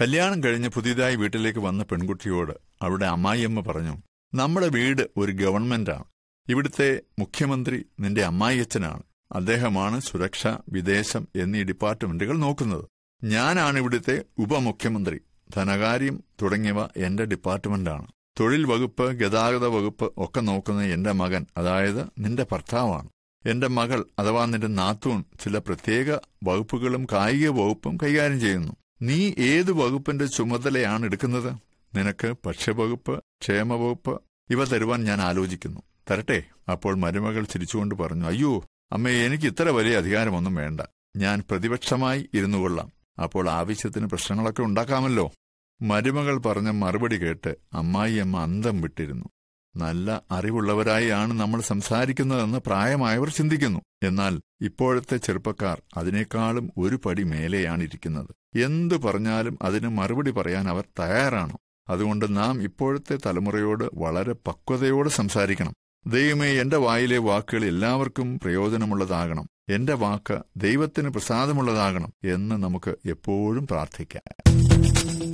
കല്യാണം കഴിഞ്ഞ് പുതിയതായി വീട്ടിലേക്ക് വന്ന പെൺകുട്ടിയോട് അവിടെ അമ്മായിയമ്മ പറഞ്ഞു നമ്മുടെ വീട് ഒരു ഗവൺമെന്റാണ് ഇവിടുത്തെ മുഖ്യമന്ത്രി നിന്റെ അമ്മായിയച്ഛനാണ് അദ്ദേഹമാണ് സുരക്ഷ വിദേശം എന്നീ ഡിപ്പാർട്ട്മെന്റുകൾ നോക്കുന്നത് ഞാനാണ് ഇവിടുത്തെ ഉപമുഖ്യമന്ത്രി ധനകാര്യം തുടങ്ങിയവ എന്റെ ഡിപ്പാർട്ട്മെന്റാണ് തൊഴിൽ വകുപ്പ് ഗതാഗത വകുപ്പ് ഒക്കെ നോക്കുന്ന എന്റെ മകൻ അതായത് നിന്റെ ഭർത്താവാണ് എന്റെ മകൾ അഥവാ നിന്റെ നാത്തൂൺ ചില പ്രത്യേക വകുപ്പുകളും കായിക വകുപ്പും കൈകാര്യം ചെയ്യുന്നു നീ ഏത് വകുപ്പിന്റെ ചുമതലയാണ് എടുക്കുന്നത് നിനക്ക് ഭക്ഷ്യവകുപ്പ് ക്ഷേമവകുപ്പ് ഇവ തരുവാൻ ഞാൻ ആലോചിക്കുന്നു തരട്ടെ അപ്പോൾ മരുമകൾ ചിരിച്ചുകൊണ്ട് പറഞ്ഞു അയ്യോ അമ്മേ എനിക്ക് ഇത്ര വലിയ അധികാരമൊന്നും വേണ്ട ഞാൻ പ്രതിപക്ഷമായി ഇരുന്നു കൊള്ളാം അപ്പോൾ ആവശ്യത്തിന് പ്രശ്നങ്ങളൊക്കെ ഉണ്ടാക്കാമല്ലോ മരുമകൾ പറഞ്ഞ മറുപടി കേട്ട് അമ്മായിയമ്മ അന്തം വിട്ടിരുന്നു നല്ല അറിവുള്ളവരായാണ് നമ്മൾ സംസാരിക്കുന്നതെന്ന് പ്രായമായവർ ചിന്തിക്കുന്നു എന്നാൽ ഇപ്പോഴത്തെ ചെറുപ്പക്കാർ അതിനേക്കാളും ഒരു പടി മേലെയാണിരിക്കുന്നത് എന്തു പറഞ്ഞാലും അതിന് മറുപടി പറയാൻ അവർ തയ്യാറാണ് അതുകൊണ്ട് നാം ഇപ്പോഴത്തെ തലമുറയോട് വളരെ പക്വതയോട് സംസാരിക്കണം ദൈവമേ എന്റെ വായിലെ വാക്കുകൾ എല്ലാവർക്കും പ്രയോജനമുള്ളതാകണം എന്റെ വാക്ക് ദൈവത്തിന് പ്രസാദമുള്ളതാകണം എന്ന് നമുക്ക് എപ്പോഴും പ്രാർത്ഥിക്കാം